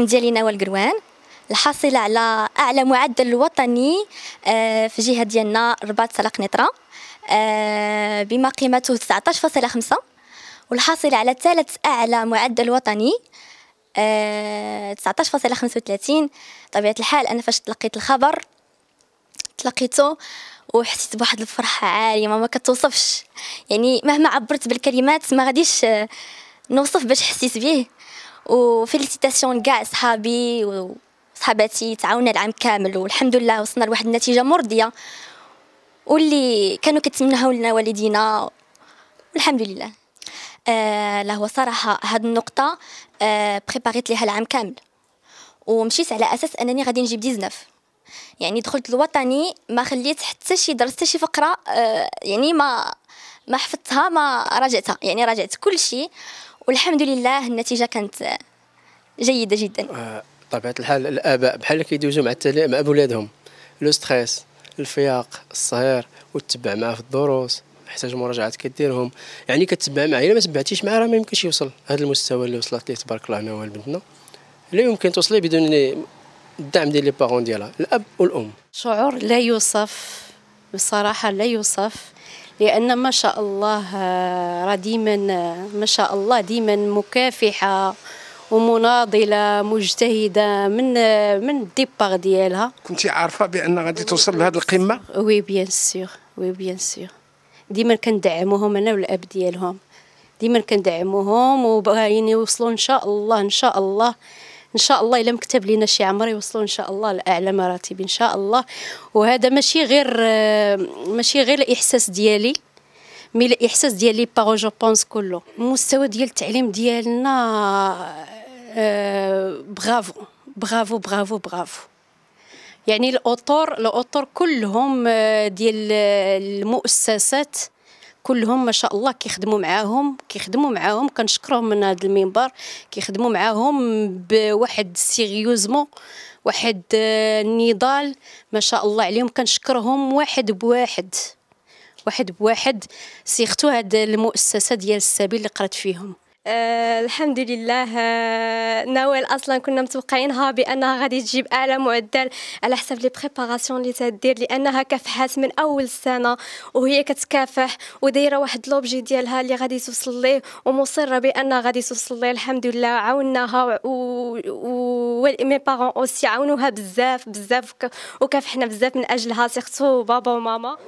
الاسم ديالي نوال قروان الحاصلة على أعلى معدل وطني آه، في جهة ديالنا رباط سلق نطرة آه، بما قيمته 19.5 والحاصلة على ثالث أعلى معدل وطني 19.35 آه، طبيعة الحال أنا فاش تلقيت الخبر تلقيته وحسيت بواحد الفرحة عالية ما, ما كتوصفش يعني مهما عبرت بالكلمات ما غاديش نوصف باش حسيت بيه وفيليتاسيون كاع صحابي وصحباتي تعاونا العام كامل والحمد لله وصلنا لواحد النتيجه مرضيه واللي كانوا كتمناو لنا والدينا والحمد لله آه لا هو صراحه هاد النقطه آه بريباريت ليها العام كامل ومشيت على اساس انني غادي نجيب 19 يعني دخلت الوطني ما خليت حتى شي درس حتى شي فقره آه يعني ما ما حفظتها ما راجعتها يعني راجعت كل شيء والحمد لله النتيجه كانت جيده جدا آه، طبيعه الحال الاباء بحال كيدوزوا مع التالي مع اولادهم لو ستريس الفياق الصغير وتتبع معاه في الدروس يحتاج مراجعات كديرهم يعني كتبع معاه الا ما تبعتيش معاه راه ما يمكنش يوصل هذا المستوى اللي وصلت ليه تبارك الله انا والبنتنا لا يمكن توصلي بدون الدعم ديال لي بارون ديالها الاب والام شعور لا يوصف بصراحه لا يوصف لأن ما شاء الله راه ديما آه، ما شاء الله ديما مكافحة ومناضله مجتهده من آه، من الديبار ديالها كنتي عارفه بان غادي توصل لهذه القمه وي بيان سور وي بيان سور ديما كندعموهم انا والاب ديالهم ديما كندعموهم وباغيين يوصلوا ان شاء الله ان شاء الله ان شاء الله الا مكتب لينا شي عمر يوصلوا ان شاء الله لاعلى مراتب ان شاء الله وهذا ماشي غير آه، ماشي غير الاحساس ديالي مي الاحساس ديال لي باغو جو بونس كله المستوى ديال التعليم ديالنا برافو برافو برافو برافو يعني الاطر الاطر كلهم آه، ديال المؤسسات كلهم ما شاء الله كيخدموا معاهم كيخدموا معاهم كنشكرهم من هذا المنبر كيخدموا معاهم بواحد سيريوزمون واحد النضال آه، ما شاء الله عليهم كنشكرهم واحد بواحد واحد بواحد سيختو هاد المؤسسه ديال السبيل اللي قرات فيهم آه الحمد لله آه نوال اصلا كنا متوقعينها بانها غادي تجيب اعلى معدل على حسب لي بريباراسيون اللي تدير لانها كافحات من اول السنه وهي كتكافح ودايره واحد لوبجي ديالها اللي غادي توصل ليه ومصره بانها غادي توصل ليه الحمد لله عاوناها و, و... مي بارون اوسي عاونوها بزاف بزاف وكافحنا بزاف من اجلها سيرتو بابا وماما